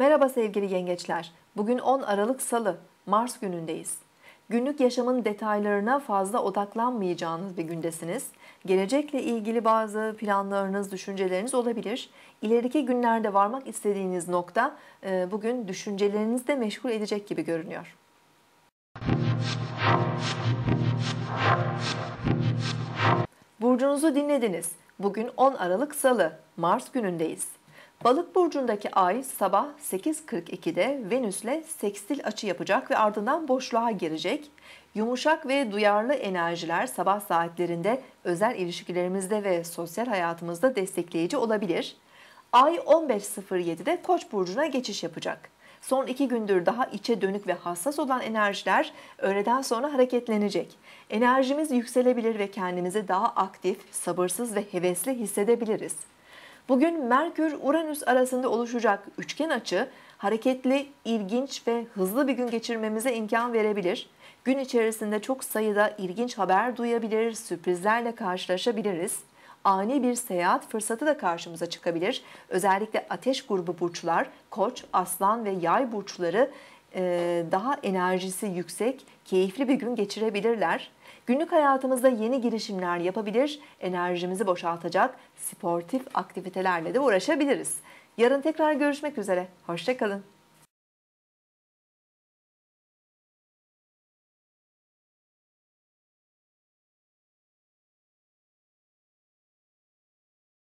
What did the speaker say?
Merhaba sevgili yengeçler. Bugün 10 Aralık Salı, Mars günündeyiz. Günlük yaşamın detaylarına fazla odaklanmayacağınız bir gündesiniz. Gelecekle ilgili bazı planlarınız, düşünceleriniz olabilir. İleriki günlerde varmak istediğiniz nokta e, bugün düşüncelerinizi de meşgul edecek gibi görünüyor. Burcunuzu dinlediniz. Bugün 10 Aralık Salı, Mars günündeyiz. Balık burcundaki ay sabah 8.42'de Venüs'le sekstil açı yapacak ve ardından boşluğa girecek. Yumuşak ve duyarlı enerjiler sabah saatlerinde özel ilişkilerimizde ve sosyal hayatımızda destekleyici olabilir. Ay 15.07'de Koç burcuna geçiş yapacak. Son iki gündür daha içe dönük ve hassas olan enerjiler öğleden sonra hareketlenecek. Enerjimiz yükselebilir ve kendimizi daha aktif, sabırsız ve hevesli hissedebiliriz. Bugün Merkür-Uranüs arasında oluşacak üçgen açı hareketli, ilginç ve hızlı bir gün geçirmemize imkan verebilir. Gün içerisinde çok sayıda ilginç haber duyabilir, sürprizlerle karşılaşabiliriz. Ani bir seyahat fırsatı da karşımıza çıkabilir. Özellikle ateş grubu burçlar, koç, aslan ve yay burçları ee, daha enerjisi yüksek, keyifli bir gün geçirebilirler. Günlük hayatımızda yeni girişimler yapabilir, enerjimizi boşaltacak sportif aktivitelerle de uğraşabiliriz. Yarın tekrar görüşmek üzere. Hoşçakalın.